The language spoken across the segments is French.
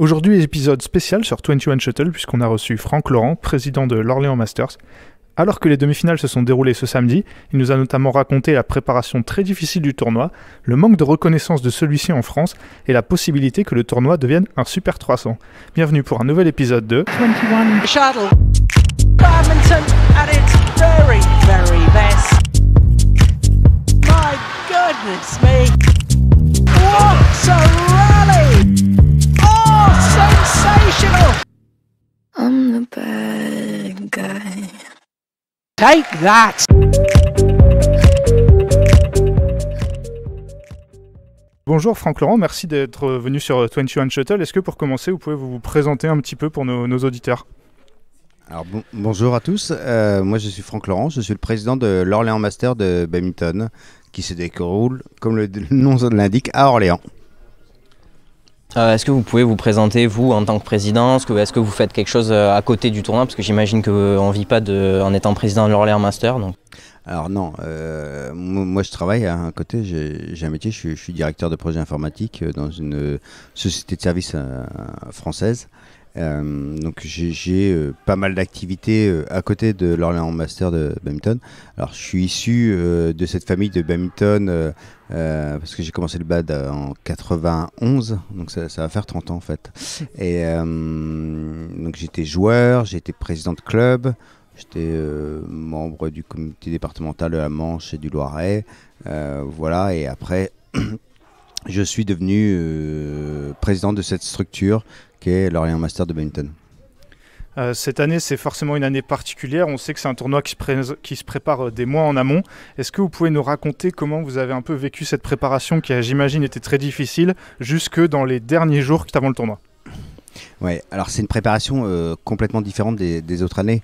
Aujourd'hui, épisode spécial sur 21 Shuttle, puisqu'on a reçu Franck Laurent, président de l'Orléans Masters. Alors que les demi-finales se sont déroulées ce samedi, il nous a notamment raconté la préparation très difficile du tournoi, le manque de reconnaissance de celui-ci en France et la possibilité que le tournoi devienne un Super 300. Bienvenue pour un nouvel épisode de 21 Shuttle sensational! Take that! Bonjour Franck Laurent, merci d'être venu sur 21 Shuttle. Est-ce que pour commencer, vous pouvez vous présenter un petit peu pour nos, auditeurs alors bonjour à tous, euh, moi je suis Franck Laurent, je suis le président de l'Orléans Master de Badminton qui se déroule, comme le nom l'indique, à Orléans. Euh, est-ce que vous pouvez vous présenter, vous, en tant que président Est-ce que, vous faites quelque chose euh, à côté du tournoi Parce que j'imagine qu'on euh, ne vit pas de, en étant président de l'Orléans Master. Donc. Alors non, moi je travaille hein, à un côté, j'ai un métier, je suis, directeur de projet informatique dans une société de services française. Euh, donc j'ai euh, pas mal d'activités euh, à côté de l'Orléans Master de Badminton. Alors je suis issu de cette famille de Badminton parce que j'ai commencé le bad en 91, donc ça, va faire 30 ans en fait. Et donc j'étais joueur, j'étais président de club, j'étais membre du comité départemental de la Manche et du Loiret. voilà, et après. je suis devenu président de cette structure qui l'Orient Master de Benton. Euh, cette année, c'est forcément une année particulière. On sait que c'est un tournoi qui se, prépare euh, des mois en amont. Est-ce que vous pouvez nous raconter comment vous avez un peu vécu cette préparation qui, j'imagine, était très difficile jusque dans les derniers jours avant le tournoi oui alors c'est une préparation euh, complètement différente des, autres années.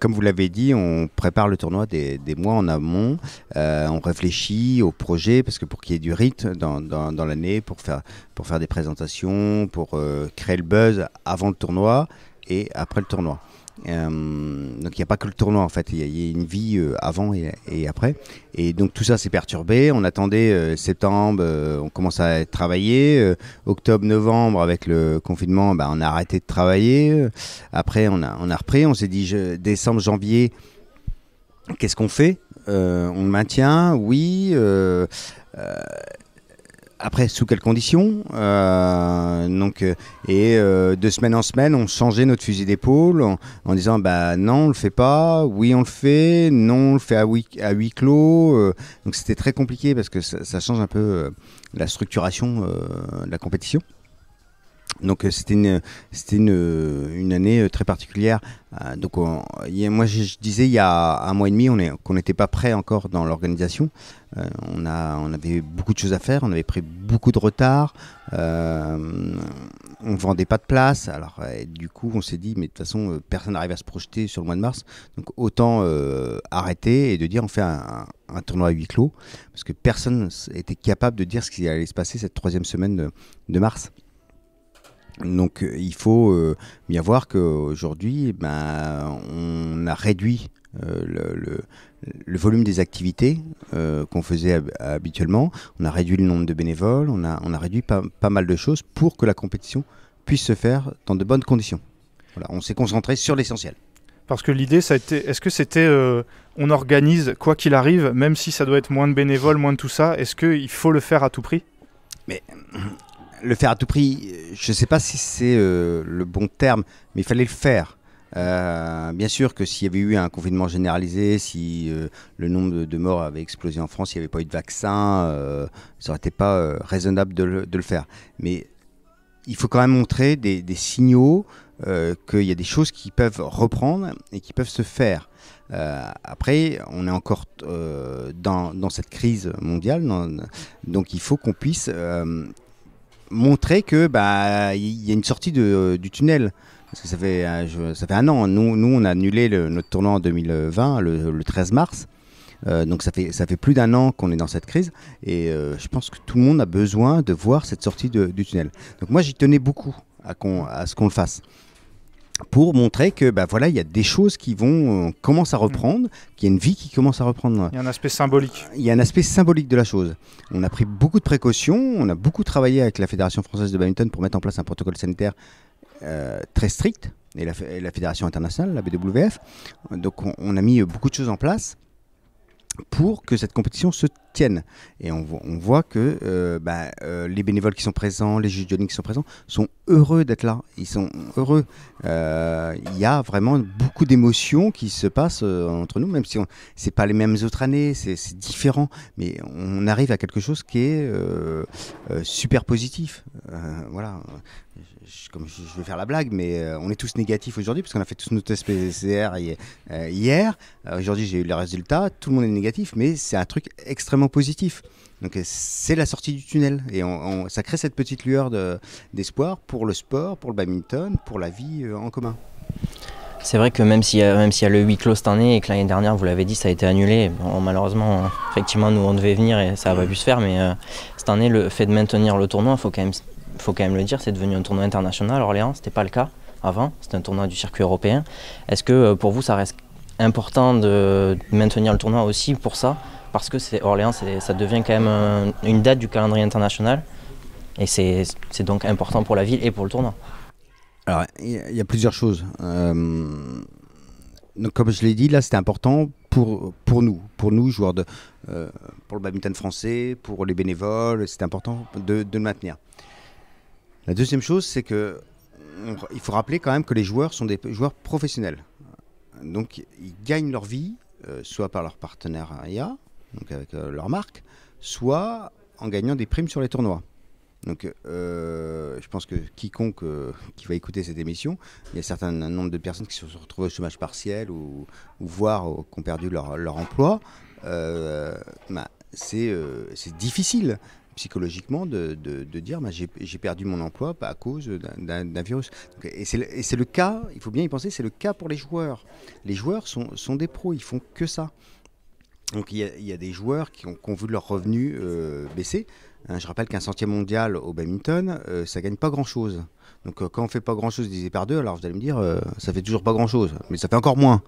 Comme vous l'avez dit, on prépare le tournoi des, mois en amont. Euh, on réfléchit au projet parce que pour qu'il y ait du rythme dans, l'année, pour faire, pour faire des présentations, pour euh, créer le buzz avant le tournoi et après le tournoi. Euh, donc il n'y a pas que le tournoi en fait, il y, a une vie euh, avant et, après. Et donc tout ça s'est perturbé. On attendait euh, septembre, on commence à travailler. octobre, novembre, avec le confinement, bah, on a arrêté de travailler. Après, on a, on a repris. On s'est dit décembre, janvier, qu'est-ce qu'on fait on maintient, oui après, sous quelles conditions euh, donc, euh, Et euh, de semaine en semaine, on changeait notre fusil d'épaule en, disant bah, non, on le fait pas, oui, on le fait, non, on le fait à, huis, à huis clos. donc c'était très compliqué parce que ça, ça change un peu la structuration de la compétition. Donc euh, c'était une, euh, année euh, très particulière. donc moi je, disais il y a un mois et demi qu'on n'était pas prêt encore dans l'organisation. on, a, on avait beaucoup de choses à faire, on avait pris beaucoup de retard, on ne vendait pas de place. Alors du coup on s'est dit mais de toute façon personne n'arrive à se projeter sur le mois de mars. Donc autant arrêter et de dire on fait un, tournoi à huis clos parce que personne n'était capable de dire ce qui allait se passer cette troisième semaine de mars. Donc euh, il faut euh, bien voir qu'aujourd'hui, ben, on a réduit euh, le, volume des activités qu'on faisait habituellement, on a réduit le nombre de bénévoles, on a, on a réduit pas mal de choses pour que la compétition puisse se faire dans de bonnes conditions. Voilà, on s'est concentré sur l'essentiel. Parce que l'idée, ça a est-ce que c'était, on organise quoi qu'il arrive, même si ça doit être moins de bénévoles, moins de tout ça, est-ce qu'il faut le faire à tout prix Mais le faire à tout prix, je ne sais pas si c'est euh, le bon terme, mais il fallait le faire. Euh, bien sûr que s'il y avait eu un confinement généralisé, si euh, le nombre de, morts avait explosé en France, s'il n'y avait pas eu de vaccin, ça n'aurait été pas raisonnable de le, faire. Mais il faut quand même montrer des, signaux qu'il y a des choses qui peuvent reprendre et qui peuvent se faire. après, on est encore dans, cette crise mondiale, donc il faut qu'on puisse montrer que bah il y a une sortie de, euh, du tunnel. Parce que ça fait, euh, ça fait un an. Hein. Nous, on a annulé notre tournoi en 2020, le, 13 mars. Euh, donc ça fait, ça fait plus d'un an qu'on est dans cette crise et je pense que tout le monde a besoin de voir cette sortie du tunnel. Donc moi j'y tenais beaucoup à, à ce qu'on le fasse pour montrer que bah, voilà il y a des choses qui vont euh, à mm. reprendre, qu'il y a une vie qui commence à reprendre. Il y a un aspect symbolique. Il y a un aspect symbolique de la chose. On a pris beaucoup de précautions, on a beaucoup travaillé avec la Fédération française de badminton pour mettre en place un protocole sanitaire euh, très strict et la, Fédération internationale, la BWF. Donc on, a mis euh, beaucoup de choses en place pour que cette compétition se tienne. Et on, voit que bah, les bénévoles qui sont présents, les juges de qui sont présents sont heureux d'être là. Ils sont heureux. Euh, il y a vraiment beaucoup d'émotions qui se passent euh, entre nous, même si n'est pas les mêmes autres années, c'est différent, mais on arrive à quelque chose qui est euh, super positif. voilà. Je, comme je, vais faire la blague, mais on est tous négatifs aujourd'hui parce qu'on a fait tous nos tests PCR hier. Aujourd'hui, j'ai eu les résultats, Tout le monde est négatif, mais c'est un truc extrêmement positif. Donc euh, c'est la sortie du tunnel et ça crée cette petite lueur d'espoir pour le sport, pour le badminton, pour la vie euh, en commun. C'est vrai que même s'il y, a, y a le huis clos cette année et que l'année dernière, vous l'avez dit, ça a été annulé, malheureusement, hein, effectivement, nous on devait venir et ça n'a pas mm. pu se faire, mais euh, cette année, le fait de maintenir le tournoi, il faut, quand même, faut quand même le dire, c'est devenu un tournoi international. Orléans, ce n'était pas le cas avant, c'était un tournoi du circuit européen. Est-ce que pour vous, ça reste important de maintenir le tournoi aussi pour ça parce que c'est Orléans, ça devient quand même une date du calendrier international. Et c'est donc important pour la ville et pour le tournoi. Alors, il y, a plusieurs choses. Euh, donc, comme je l'ai dit, là, c'était important pour, pour nous, pour nous, joueurs de. Euh, pour le badminton français, pour les bénévoles, c'est important de, de, le maintenir. La deuxième chose, c'est que. il faut rappeler quand même que les joueurs sont des joueurs professionnels. Donc, ils gagnent leur vie, euh, soit par leur partenariat, donc avec euh, leur marque, soit en gagnant des primes sur les tournois. Donc, euh, je pense que quiconque euh, qui va écouter cette émission, il y a un certain nombre de personnes qui se sont retrouvées au chômage partiel ou, voire qui ont perdu leur, emploi. Bah, c'est difficile psychologiquement de, dire bah, j'ai perdu mon emploi bah, à cause d'un virus. et c'est le cas, il faut bien y penser, c'est le cas pour les joueurs. Les joueurs sont, sont des pros, ils font que ça. Donc il y, a, des joueurs qui ont, vu leurs revenus euh, baisser. Hein, je rappelle qu'un sentier mondial au badminton, ça euh, ça gagne pas grand-chose. Donc euh, quand on fait pas grand-chose divisé par deux, alors vous allez me dire, ça fait toujours pas grand-chose, mais ça fait encore moins.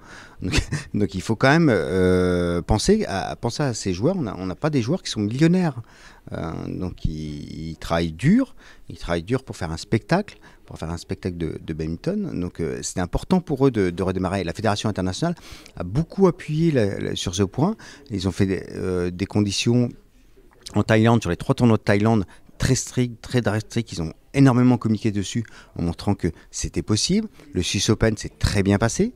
Donc, il faut quand même penser, à, penser à ces joueurs. On n'a pas des joueurs qui sont millionnaires. donc ils travaillent dur, ils travaillent dur pour faire un spectacle, pour faire un spectacle de, de badminton. Donc euh, c'était important pour eux de, redémarrer. La Fédération internationale a beaucoup appuyé sur ce point. Ils ont fait euh, des, conditions en Thaïlande, sur les trois tournois de Thaïlande, très strictes, très drastiques. Ils ont énormément communiqué dessus en montrant que c'était possible. Le Swiss Open s'est très bien passé.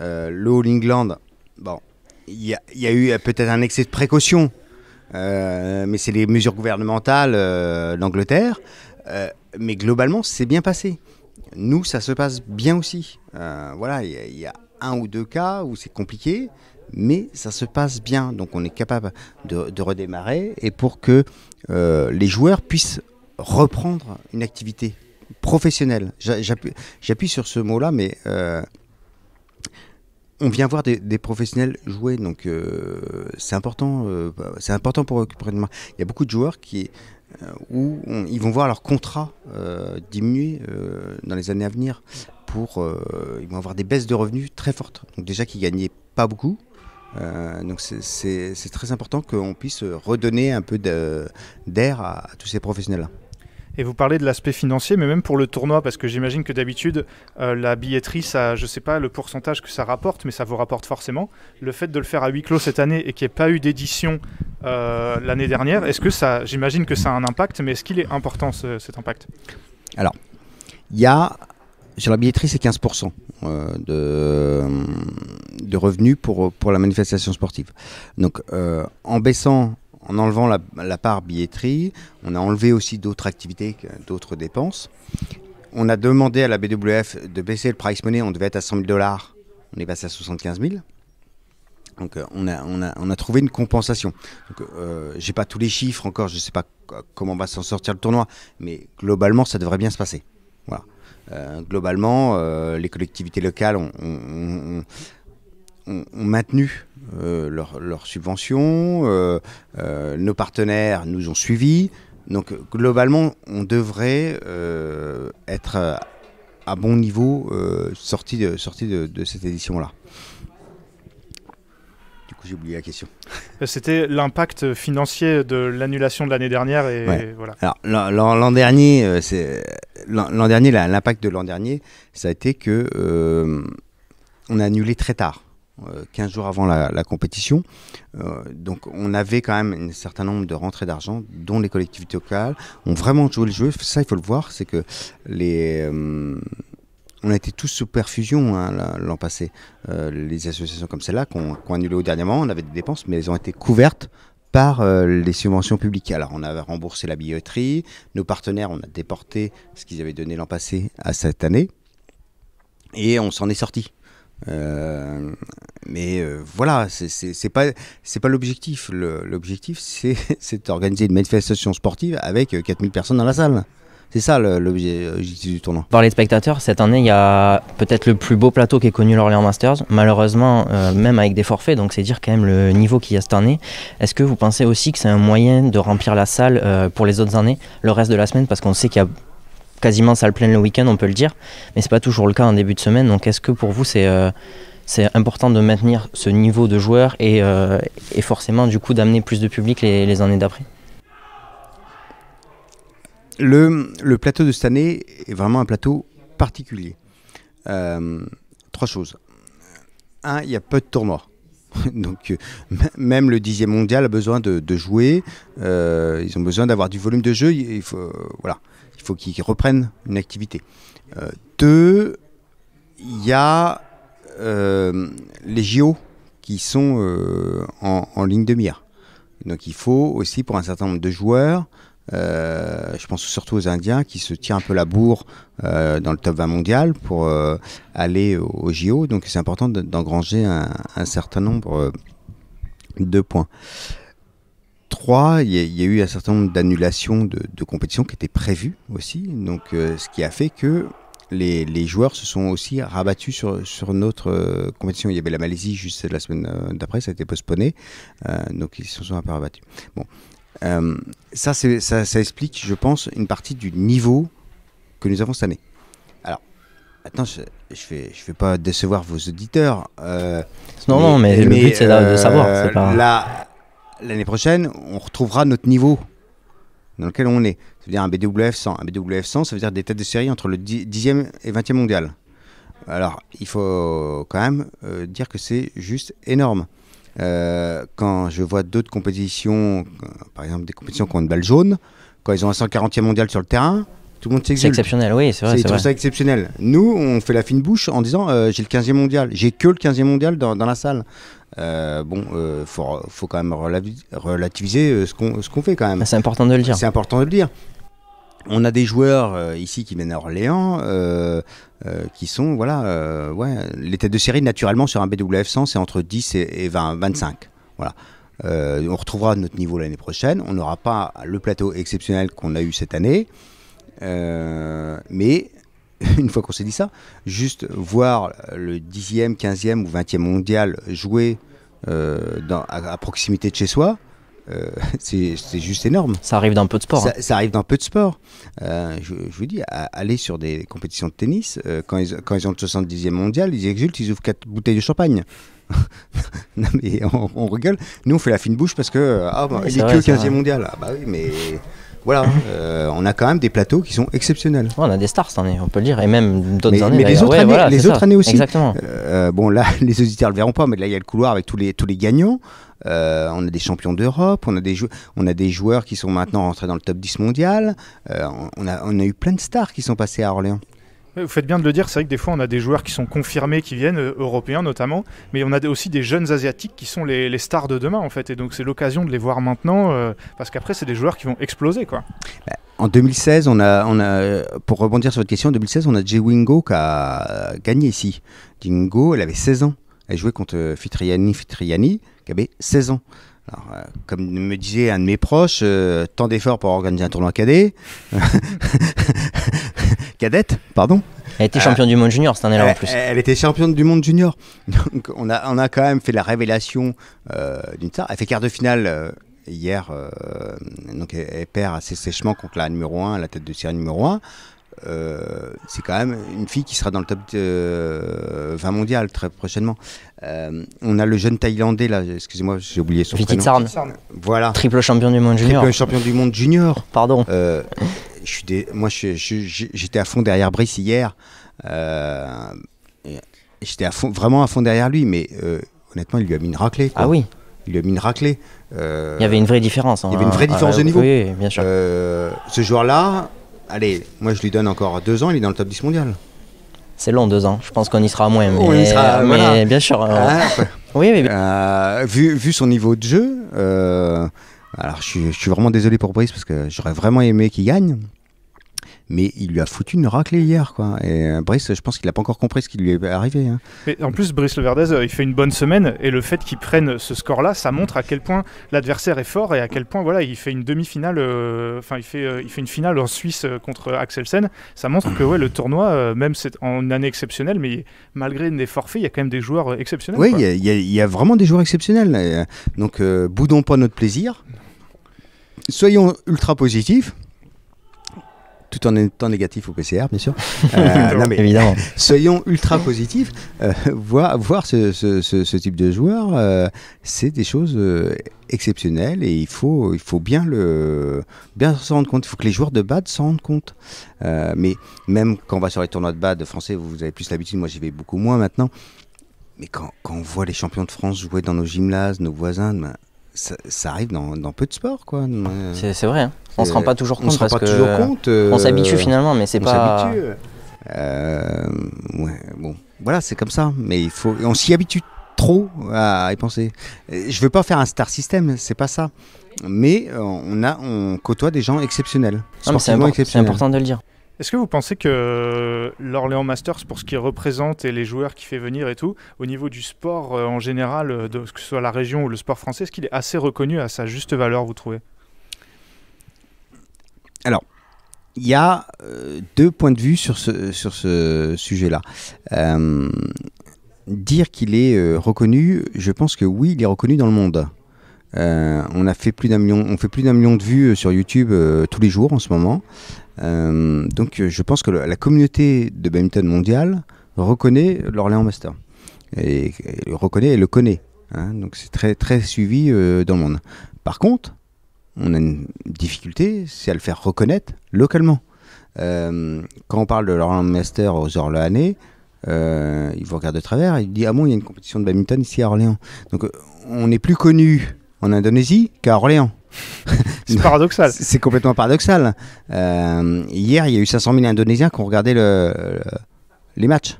Euh, le All England, bon, il y, a eu peut-être un excès de précaution, euh, mais c'est les mesures gouvernementales d'Angleterre. Euh, mais globalement, c'est bien passé. Nous, ça se passe bien aussi. Euh, voilà, il y, a un ou deux cas où c'est compliqué, mais ça se passe bien. Donc on est capable de, redémarrer et pour que euh, les joueurs puissent reprendre une activité professionnelle. J'appuie sur ce mot-là, mais on vient voir des, professionnels jouer, donc c'est important, euh, c'est important pour eux. Il y a beaucoup de joueurs qui euh, où ils vont voir leur contrat euh, diminuer euh, dans les années à venir. Pour, ils vont avoir des baisses de revenus très fortes. Donc déjà qu'ils ne gagnaient pas beaucoup, donc c'est très important qu'on puisse redonner un peu d'air à, tous ces professionnels-là et vous parlez de l'aspect financier, mais même pour le tournoi, parce que j'imagine que d'habitude, euh, la billetterie, ça, je ne sais pas le pourcentage que ça rapporte, mais ça vous rapporte forcément. Le fait de le faire à huis clos cette année et qu'il n'y ait pas eu d'édition euh, l'année dernière, est-ce que ça, j'imagine que ça a un impact, mais est-ce qu'il est important cet impact Alors, il y a sur la billetterie, c'est 15% euh, de, de revenus pour, pour la manifestation sportive. Donc, en baissant en enlevant la, part billetterie, on a enlevé aussi d'autres activités, d'autres dépenses. On a demandé à la BWF de baisser le price money, on devait être à 100 000 dollars, on est passé à 75 000. Donc euh, on a, on, a, trouvé une compensation. Je euh, J'ai pas tous les chiffres encore, je ne sais pas comment va s'en sortir le tournoi, mais globalement ça devrait bien se passer. Voilà. Euh, globalement, les collectivités locales ont, ont, maintenu leurs leur subventions, euh, euh, nos partenaires nous ont suivis. Donc globalement, on devrait euh, être à, bon niveau sorti, de, cette édition-là du coup j'ai oublié la question. C'était l'impact financier de l'annulation de l'année dernière et l'an dernier, c'est l'an dernier l'impact de l'an dernier, ça a été que on a annulé très tard. 15 euh, jours avant la, compétition. Euh, donc on avait quand même un certain nombre de rentrées d'argent dont les collectivités locales ont vraiment joué le jeu. Ça, il faut le voir, c'est que les... Euh, on a été tous sous perfusion hein, l'an passé. les associations comme celle-là, qu'on qu annulé au dernier moment, on avait des dépenses, mais elles ont été couvertes par les subventions publiques. Alors on avait remboursé la billetterie, nos partenaires, on a déporté ce qu'ils avaient donné l'an passé à cette année, et on s'en est sorti. Euh, mais euh, voilà, c'est pas c'est pas l'objectif. L'objectif, c'est d'organiser une manifestation sportive avec 4000 euh, personnes dans la salle. C'est ça l'objectif du tournoi. Par les spectateurs, cette année, il y a peut-être le plus beau plateau qui est connu l'Orléans Masters. Malheureusement, même avec des forfaits, donc c'est dire quand même le niveau qu'il y a cette année. Est-ce que vous pensez aussi que c'est un moyen de remplir la salle pour les autres années, le reste de la semaine, parce qu'on sait qu'il y a quasiment le pleine le week-end, on peut le dire, mais c'est pas toujours le cas en début de semaine. Donc est-ce que pour vous c'est euh, important de maintenir ce niveau de joueurs euh, et, forcément du coup d'amener plus de public les, années d'après le, le, plateau de cette année est vraiment un plateau particulier. Euh, trois choses. Un, il y a peu de tournois. Donc même le dixième mondial a besoin de, jouer. ils ont besoin d'avoir du volume de jeu. Il faut, voilà faut qu'ils reprennent une activité. Euh, deux, il y a euh, les JO qui sont euh, en, ligne de mire. Donc il faut aussi pour un certain nombre de joueurs, je pense surtout aux Indiens qui se tirent un peu la bourre dans le top 20 mondial pour aller aux, JO. Donc c'est important d'engranger un, certain nombre de points. Trois, il y, a, eu un certain nombre d'annulations de, compétitions qui étaient prévues aussi, donc euh, ce qui a fait que les, joueurs se sont aussi rabattus sur, sur notre euh, compétition. Il y avait la Malaisie juste la semaine euh, d'après, ça a été postponé, donc ils se sont un peu rabattus. Bon. ça, ça, ça explique, je pense, une partie du niveau que nous avons cette année. Alors, Attends, je, ne vais, je vais pas décevoir vos auditeurs. non, non, mais, le but c'est de savoir. Pas l'année prochaine, on retrouvera notre niveau dans lequel on est. C'est-à-dire un BWF 100. Un BWF 100, ça veut dire des têtes de série entre le 10e et 20e mondial. Alors, il faut quand même euh, dire que c'est juste énorme. Euh, quand je vois d'autres compétitions, euh, par exemple des compétitions qui ont une balle jaune, quand ils ont un 140e mondial sur le terrain, tout le monde s'exulte. C'est exceptionnel, oui, c'est vrai. C'est ça exceptionnel. Nous, on fait la fine bouche en disant j'ai le 15e mondial, j'ai que le 15e mondial dans, dans la salle. Euh, bon, euh, faut, quand même relativiser euh, ce qu'on fait quand même. C'est important de le dire. C'est important de le dire. On a des joueurs ici qui viennent à Orléans, qui sont, voilà, ouais, les têtes de série naturellement sur un BWF 100, c'est entre 10 et, 20, 25. Voilà. on retrouvera notre niveau l'année prochaine. On n'aura pas le plateau exceptionnel qu'on a eu cette année. mais une fois qu'on s'est dit ça, juste voir le 10e, 15e ou 20e mondial jouer euh, dans, à, proximité de chez soi, euh, c'est juste énorme. Ça arrive dans peu de sport. Hein. Ça, arrive dans peu de sport. Euh, je, vous dis, aller sur des compétitions de tennis, quand, ils, ont le 70e mondial, ils exultent, ils ouvrent quatre bouteilles de champagne. non, mais on, on, rigole. Nous, on fait la fine bouche parce que ah, bah, il que le 15e mondial. Ah, bah oui, mais voilà, euh, on a quand même des plateaux qui sont exceptionnels. on a des stars cette année, on peut le dire, et même d'autres années. Mais les autres, années, aussi. Exactement. Euh, bon, là, les auditeurs le verront pas, mais là, il y a le couloir avec tous les, tous les gagnants. Euh, on a des champions d'Europe, on, a des on a des joueurs qui sont maintenant rentrés dans le top 10 mondial. On a, on, a, eu plein de stars qui sont passés à Orléans. Vous faites bien de le dire, c'est vrai que des fois on a des joueurs qui sont confirmés, qui viennent, euh, européens notamment, mais on a aussi des jeunes asiatiques qui sont les, stars de demain en fait, et donc c'est l'occasion de les voir maintenant, euh, parce qu'après c'est des joueurs qui vont exploser quoi. Bah, en 2016, on a, on a, pour rebondir sur votre question, en 2016, on a J-Wingo qui a euh, gagné ici. Jingo, elle avait 16 ans. Elle jouait contre Fitriani, Fitriani, qui avait 16 ans. Alors, euh, comme me disait un de mes proches, euh, tant d'efforts pour organiser un tournoi cadet. cadette, pardon. Elle était championne du monde junior cette année-là en plus. Elle était championne du monde junior. Donc on a, on a quand même fait la révélation euh, d'une star. Elle fait quart de finale hier. donc elle, elle, perd assez sèchement contre la numéro 1, la tête de série numéro 1. Euh, c'est quand même une fille qui sera dans le top 20 euh, mondial très prochainement. Euh, on a le jeune Thaïlandais, là, excusez-moi, j'ai oublié son Vicky Voilà. Triple champion du monde junior. Triple champion du monde junior. Pardon. je suis des... Moi, j'étais à fond derrière Brice hier. j'étais vraiment à fond derrière lui, mais honnêtement, il lui a mis une raclée. Ah oui il lui a mis une raclée. il y avait une vraie différence. il y hein. avait une vraie ah, différence bah, de niveau. Oui, bien sûr. ce joueur-là, allez, moi je lui donne encore deux ans, il est dans le top 10 mondial. C'est long, deux ans. Je pense qu'on y sera moins. Mais, on y sera, mais bien sûr. Euh, ah, oui, euh, vu, son niveau de jeu, euh, alors je suis, je suis, vraiment désolé pour Brice parce que j'aurais vraiment aimé qu'il gagne mais il lui a foutu une raclée hier. Quoi. Et euh, Brice, je pense qu'il n'a pas encore compris ce qui lui est arrivé. Hein. Mais en plus, Brice Leverdez, euh, il fait une bonne semaine, et le fait qu'il prenne ce score-là, ça montre à quel point l'adversaire est fort et à quel point voilà, il fait une demi-finale, euh, enfin, il, fait, il fait une finale en Suisse contre Axelsen. Ça montre que ouais, le tournoi, même c'est en année exceptionnelle, mais malgré des forfaits, il y a quand même des joueurs exceptionnels. Oui, il y, a vraiment des joueurs exceptionnels. Donc, boudons pas notre plaisir. Soyons ultra positifs tout en étant négatif au PCR, bien sûr. Euh, mais, Soyons ultra positifs. Euh, voir, ce, type de joueur, euh, c'est des choses exceptionnelles et il faut, il faut bien, le, bien s'en rendre compte. Il faut que les joueurs de BAD s'en rendent compte. mais même quand on va sur les tournois de BAD français, vous avez plus l'habitude, moi j'y vais beaucoup moins maintenant. Mais quand, on voit les champions de France jouer dans nos gymnases, nos voisins, ben, ça, arrive dans, peu de sports. quoi. C'est vrai. Hein. On se rend pas toujours compte. pas toujours compte. Euh, on s'habitue finalement, mais c'est pas. Euh, ouais, bon, voilà, c'est comme ça. Mais il faut, on s'y habitue trop à y penser. Euh, je veux pas faire un star system, c'est pas ça. Mais euh, on a, on côtoie des gens exceptionnels. C'est important, de le dire. Est-ce que vous pensez que l'Orléans Masters, pour ce qu'il représente et les joueurs qu'il fait venir et tout, au niveau du sport en général, que ce soit la région ou le sport français, est-ce qu'il est assez reconnu à sa juste valeur, vous trouvez alors, il y a euh, deux points de vue sur ce, sur ce sujet-là. Euh, dire qu'il est euh, reconnu, je pense que oui, il est reconnu dans le monde. on a fait plus d'un million, on fait plus d'un million de vues sur YouTube tous les jours en ce moment. donc, je pense que la communauté de badminton mondiale reconnaît l'Orléans Master et, le reconnaît et le connaît. Hein. donc, c'est très très suivi dans le monde. Par contre, on a une difficulté, c'est à le faire reconnaître localement. Euh, quand on parle de l'orléans, Master aux Orléanais, euh, il vous regarde de travers, et il dit Ah bon, il y a une compétition de badminton ici à Orléans. Donc euh, on est plus connu en Indonésie qu'à Orléans. C'est paradoxal. C'est complètement paradoxal. Euh, hier, il y a eu 500 000 Indonésiens qui ont regardé le, les matchs.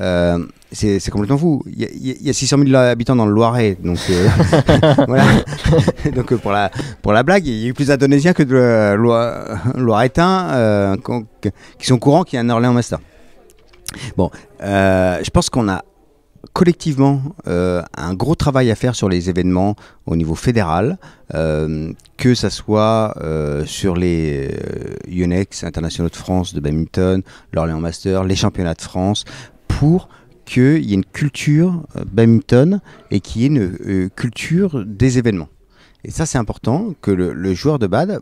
Euh, c'est complètement fou. Il y, a 600 000 habitants dans le Loiret, donc euh, voilà. donc pour la pour la blague, il y a eu plus d'Indonésiens que de Loiretains euh, qui sont courants qu'il y a un Orléans Master. Bon, je pense qu'on a collectivement un gros travail à faire sur les événements au niveau fédéral, que ça soit sur les UNEX, Internationaux de France de badminton, l'Orléans Master, les championnats de France, pour qu'il y ait une culture euh, badminton et qu'il y ait une, euh, culture des événements. Et ça, c'est important que le, joueur de bad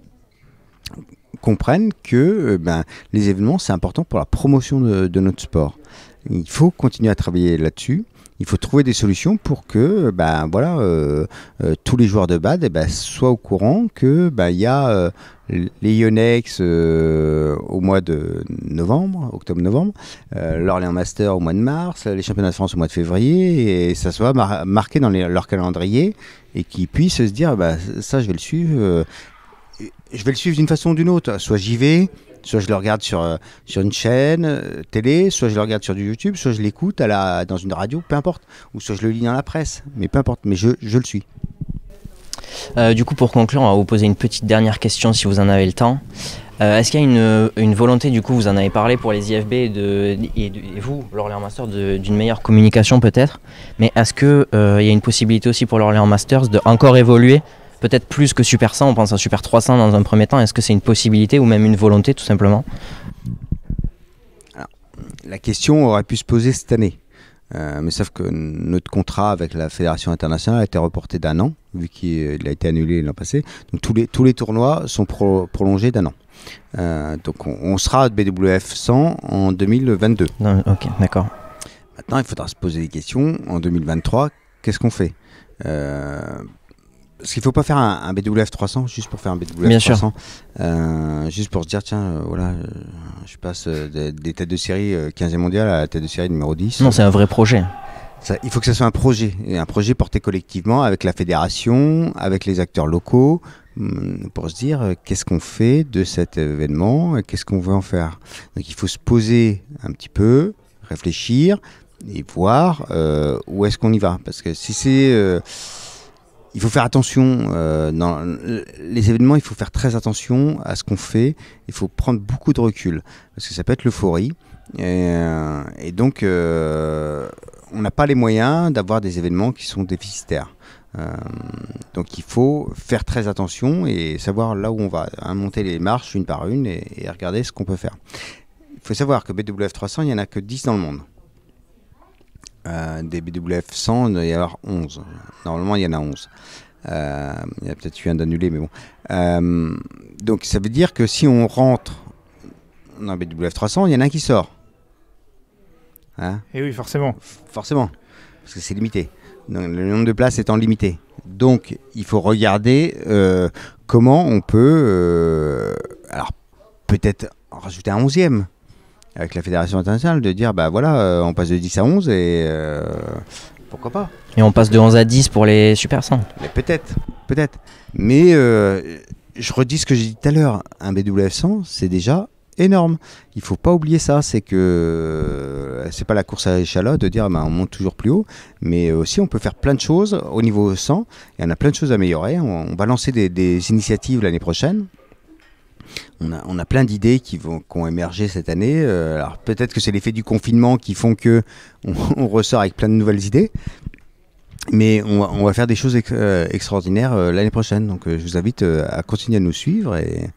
comprenne que euh, ben, les événements, c'est important pour la promotion de, notre sport. Il faut continuer à travailler là-dessus. Il faut trouver des solutions pour que ben, voilà, tous les joueurs de BAD eh ben, soient au courant qu'il ben, y a les Yonex euh, au mois de novembre, octobre-novembre, euh, l'Orléans Master au mois de mars, les championnats de France au mois de février, et ça soit marqué dans leur calendrier, et qu'ils puissent se dire, bah, ça je vais le suivre, euh, je vais le suivre d'une façon ou d'une autre, soit j'y vais, soit je le regarde sur, sur une chaîne télé, soit je le regarde sur du YouTube, soit je l'écoute dans une radio, peu importe, ou soit je le lis dans la presse, mais peu importe, mais je, je le suis. Euh, du coup, pour conclure, on va vous poser une petite dernière question si vous en avez le temps. Euh, est-ce qu'il y a une, volonté, du coup, vous en avez parlé pour les IFB et, vous, l'Orléans Masters, d'une meilleure communication peut-être, mais est-ce qu'il euh, il y a une possibilité aussi pour l'Orléans Masters de encore évoluer, peut-être plus que Super 100, on pense à Super 300 dans un premier temps, est-ce que c'est une possibilité ou même une volonté tout simplement La question aurait pu se poser cette année. Euh, mais sauf que notre contrat avec la Fédération internationale a été reporté d'un an, vu qu'il a été annulé l'an passé. Donc tous les, tous les tournois sont prolongés d'un an. Euh, donc on, sera à BWF 100 en 2022. ok, d'accord. Maintenant, il faudra se poser des questions. En 2023, qu'est-ce qu'on fait euh, parce qu'il ne faut pas faire un, BWF 300 juste pour faire un BWF Bien 300. Euh, juste pour se dire, tiens, euh, voilà, euh, je passe des, têtes de série 15e mondiale à la tête de série numéro 10. Non, c'est un vrai projet. Ça, il faut que ce soit un projet, et un projet porté collectivement avec la fédération, avec les acteurs locaux, hmm, pour se dire qu'est-ce qu'on fait de cet événement et qu'est-ce qu'on veut en faire. Donc il faut se poser un petit peu, réfléchir et voir où est-ce qu'on y va. Parce que si c'est il faut faire attention. Euh, dans les événements, il faut faire très attention à ce qu'on fait. Il faut prendre beaucoup de recul. Parce que ça peut être l'euphorie. Et, euh, donc, euh, on n'a pas les moyens d'avoir des événements qui sont déficitaires. donc, il faut faire très attention et savoir là où on va. Hein, monter les marches une par une et, et regarder ce qu'on peut faire. Il faut savoir que BWF 300, il n'y en a que 10 dans le monde. Euh, des BWF 100, il doit y avoir 11. Normalement, il y en a 11. Euh, il y a peut-être eu un d'annulé, mais bon. Euh, donc, ça veut dire que si on rentre dans BWF 300, il y en a un qui sort. Et hein eh oui, forcément. Forcément, parce que c'est limité. le nombre de places étant limité. Donc, il faut regarder comment on peut, alors peut-être rajouter un 11e onzième avec la Fédération internationale de dire bah voilà, euh, on passe de 10 à 11 et euh, pourquoi pas. Et on passe de 11 à 10 pour les Super 100. Mais peut-être, peut-être. Mais euh, je redis ce que j'ai dit tout à l'heure, un BWF 100, c'est déjà énorme. Il faut pas oublier ça, c'est que c'est pas la course à l'échalote de dire bah, on monte toujours plus haut, mais aussi on peut faire plein de choses au niveau 100 et on a plein de choses à améliorer. On, va lancer des initiatives l'année prochaine on a, plein d'idées qui vont qui ont émergé cette année. Euh, alors peut-être que c'est l'effet du confinement qui font que on, ressort avec plein de nouvelles idées mais on va, faire des choses euh, extraordinaires euh, l'année prochaine. Donc je vous invite à continuer à nous suivre et,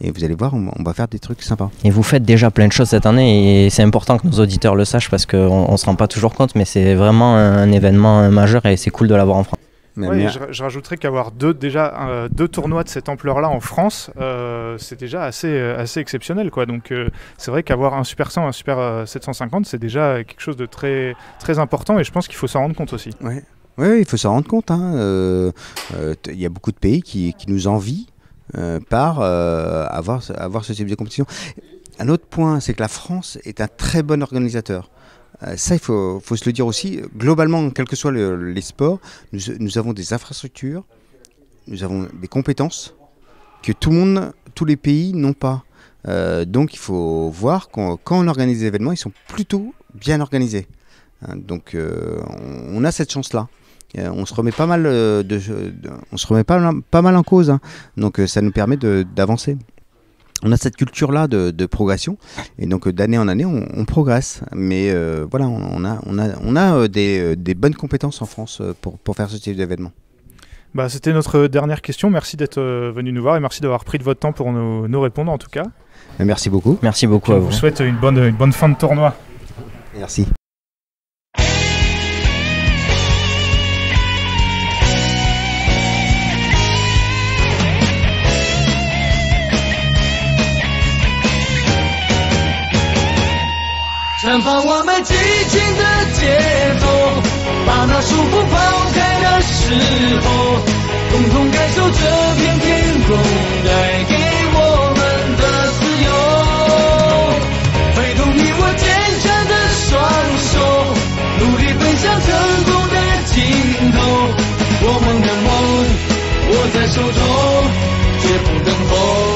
et vous allez voir, on, va faire des trucs sympas. Et vous faites déjà plein de choses cette année et c'est important que nos auditeurs le sachent parce qu'on ne se rend pas toujours compte, mais c'est vraiment un événement majeur et c'est cool de l'avoir en France. Ouais, je, rajouterais qu'avoir deux, déjà deux tournois de cette ampleur-là en France, euh, c'est déjà assez, euh, assez exceptionnel. Quoi. Donc euh, c'est vrai qu'avoir un Super 100, un Super 750, c'est déjà quelque chose de très, très important et je pense qu'il faut s'en rendre compte aussi. Oui, il faut s'en rendre compte. Hein. Il y a beaucoup de pays qui, qui nous envient par avoir, avoir ce type de compétition. Un autre point, c'est que la France est un très bon organisateur. Euh, ça, il faut, se le dire aussi. Globalement, quels que soient les sports, nous, avons des infrastructures, nous avons des compétences que tout le monde, tous les pays n'ont pas. Euh, donc, il faut voir quand on organise des événements, ils sont plutôt bien organisés. Hein, donc, euh, on, a cette chance-là. on se remet pas mal on se remet pas, mal en cause. Hein. Donc, ça nous permet d'avancer on a cette culture-là de, progression. Et donc, euh, d'année en année, on, progresse. Mais euh, voilà, on, a, on a, on a euh, des, des, bonnes compétences en France pour, pour faire ce type d'événement. Bah, C'était notre dernière question. Merci d'être venu nous voir et merci d'avoir pris de votre temps pour nous, répondre en tout cas. Merci beaucoup. Merci beaucoup. à vous, vous souhaite une bonne, une bonne fin de tournoi. Merci. 激情的节奏，把那束缚抛开的时候，共同感受这片天空带给我们的自由。挥动你我坚强的双手，努力奔向成功的尽头。我们的梦握在手中，绝不等候。